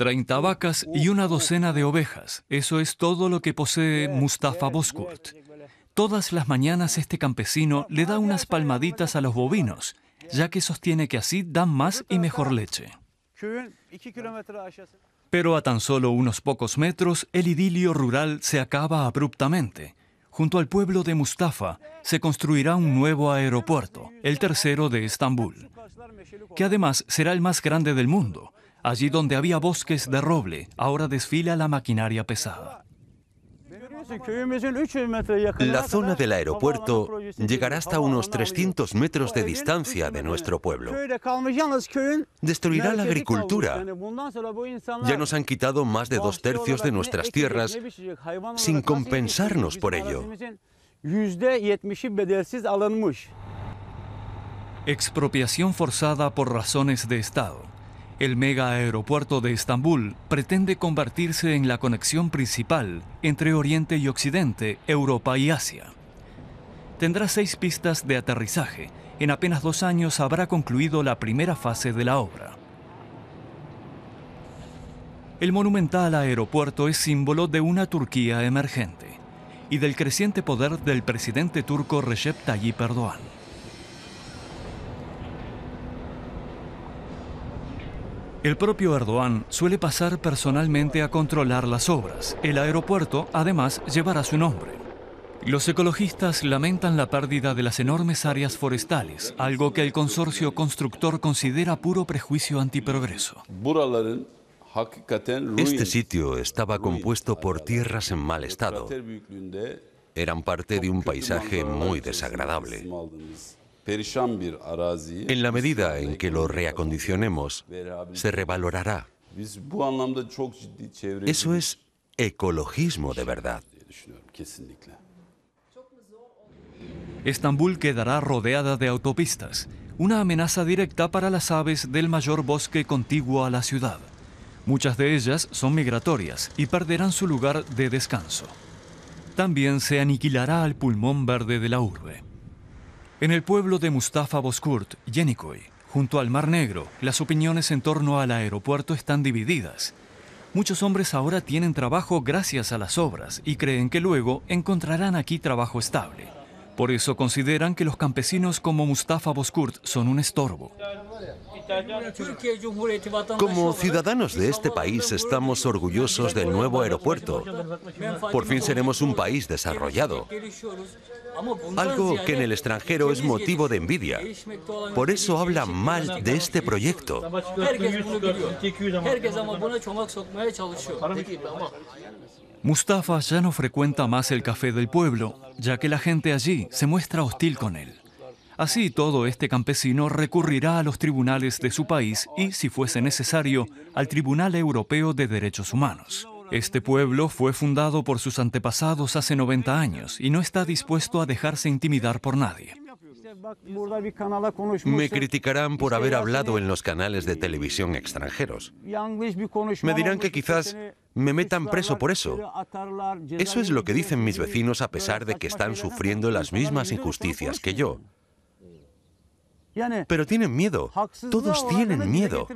30 vacas y una docena de ovejas. Eso es todo lo que posee Mustafa Boskurt. Todas las mañanas este campesino le da unas palmaditas a los bovinos, ya que sostiene que así dan más y mejor leche. Pero a tan solo unos pocos metros, el idilio rural se acaba abruptamente junto al pueblo de Mustafa, se construirá un nuevo aeropuerto, el tercero de Estambul, que además será el más grande del mundo. Allí donde había bosques de roble, ahora desfila la maquinaria pesada. La zona del aeropuerto llegará hasta unos 300 metros de distancia de nuestro pueblo. Destruirá la agricultura. Ya nos han quitado más de dos tercios de nuestras tierras sin compensarnos por ello. Expropiación forzada por razones de Estado. El mega aeropuerto de Estambul pretende convertirse en la conexión principal entre Oriente y Occidente, Europa y Asia. Tendrá seis pistas de aterrizaje. En apenas dos años habrá concluido la primera fase de la obra. El monumental aeropuerto es símbolo de una Turquía emergente y del creciente poder del presidente turco Recep Tayyip Erdogan. El propio Erdogan suele pasar personalmente a controlar las obras. El aeropuerto, además, llevará su nombre. Los ecologistas lamentan la pérdida de las enormes áreas forestales, algo que el consorcio constructor considera puro prejuicio antiprogreso. Este sitio estaba compuesto por tierras en mal estado. Eran parte de un paisaje muy desagradable. En la medida en que lo reacondicionemos, se revalorará. Eso es ecologismo de verdad. Estambul quedará rodeada de autopistas, una amenaza directa para las aves del mayor bosque contiguo a la ciudad. Muchas de ellas son migratorias y perderán su lugar de descanso. También se aniquilará el pulmón verde de la urbe. En el pueblo de Mustafa Boskurt, Yenikoy, junto al Mar Negro, las opiniones en torno al aeropuerto están divididas. Muchos hombres ahora tienen trabajo gracias a las obras y creen que luego encontrarán aquí trabajo estable. Por eso consideran que los campesinos como Mustafa Boskurt son un estorbo. Como ciudadanos de este país estamos orgullosos del nuevo aeropuerto. Por fin seremos un país desarrollado. Algo que en el extranjero es motivo de envidia. Por eso hablan mal de este proyecto. Mustafa ya no frecuenta más el café del pueblo, ya que la gente allí se muestra hostil con él. Así todo este campesino recurrirá a los tribunales de su país y, si fuese necesario, al Tribunal Europeo de Derechos Humanos. Este pueblo fue fundado por sus antepasados hace 90 años y no está dispuesto a dejarse intimidar por nadie. Me criticarán por haber hablado en los canales de televisión extranjeros. Me dirán que quizás me metan preso por eso. Eso es lo que dicen mis vecinos a pesar de que están sufriendo las mismas injusticias que yo. Pero tienen miedo. Todos tienen miedo.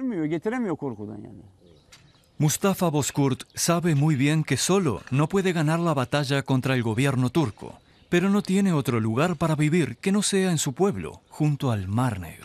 Mustafa Boskurt sabe muy bien que solo no puede ganar la batalla contra el gobierno turco, pero no tiene otro lugar para vivir que no sea en su pueblo, junto al Mar Negro.